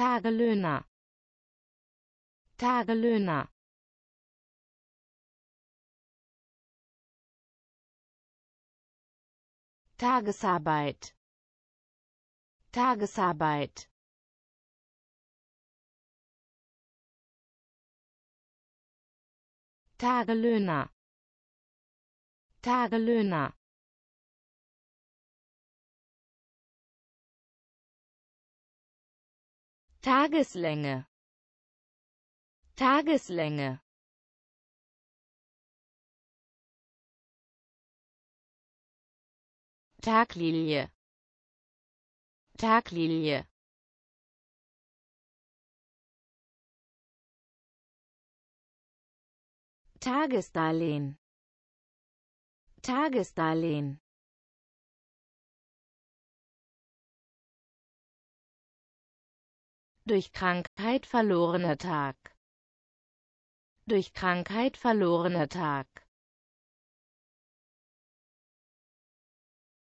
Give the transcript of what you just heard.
Tagelöhner Tagelöhner Tagesarbeit Tagesarbeit Tagelöhner Tagelöhner Tageslänge Tageslänge Taglilie Taglilie Tagesdarlehen Tagesdarlehen durch Krankheit verlorener Tag, durch Krankheit verlorener Tag.